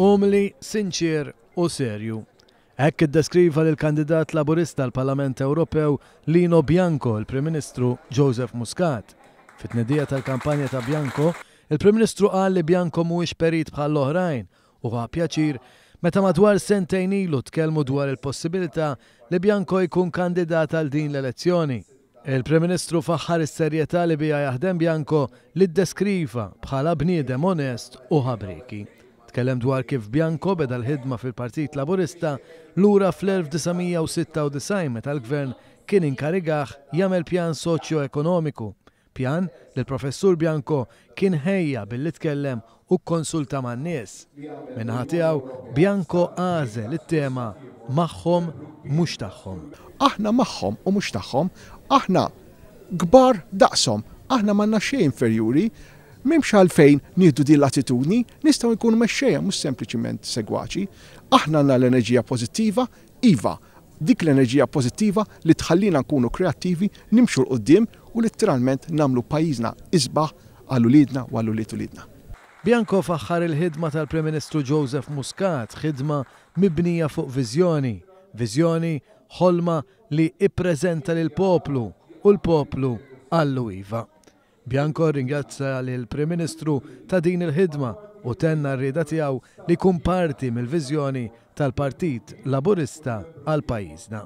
umli, sinċir u serju. Hekk iddeskriva l kandidat laburista l-Parlament Ewropew Lino Bianco, il-Prim Ministru Joseph Muscat. Fit-nedija tal-kampanja ta' Bianco, il-Prim Ministru qal li Bianco mhuwiex perit bħal oħrajn u għa pjaċir meta madwar sentejn ilu tkellmu dwar il-possibilità li Bianco jkun kandidat għal din l-elezzjoni. Il-Prim Ministru faħħar is-serjetà li bija jaħdem Bianco li ddeskriva bħala bniedem onest u ħabriki. Tkellem dwar kif Bianco beda l-ħidma fil-Partit Laburista lura fl-1996 meta l-gvern kien inkarigaħ jagħmel pjan soċjo-ekonomiku. Pjan li l-professur Bianco kien ħejja billi tkellem u konsulta man nies. Minnaħa tiegħu Bianco għaze it-tema magħhom mhux tagħhom. Aħna magħhom u mhux tagħhom, aħna kbar daqshom, aħna m'għandna xejn inferjuri, memx għalfejn nieħdu din l-attitudni, nistgħu jkunu mexxejja mhux sempliċiment segwaċi. Aħna għandna l-enerġija pożittiva, iva, dik l-enerġija pożittiva li tħallina nkunu kreattivi, nimxu l-qoddim u litteralment namlu pajjiżna isbaħ għall-ulidna u għall-ulid Bianco faħħar il-ħidma tal-Prim Ministru Joseph Muscat, ħidma mibnija fuq viżjoni, viżjoni ħolma li ippreżenta lil poplu u l-poplu għallu iva. Bianco ringrazza lil prim Ministru ta' din il-ħidma u tenna rrida tiegħu li kumparti mill-viżjoni tal-Partit Laburista għal pajjiżna.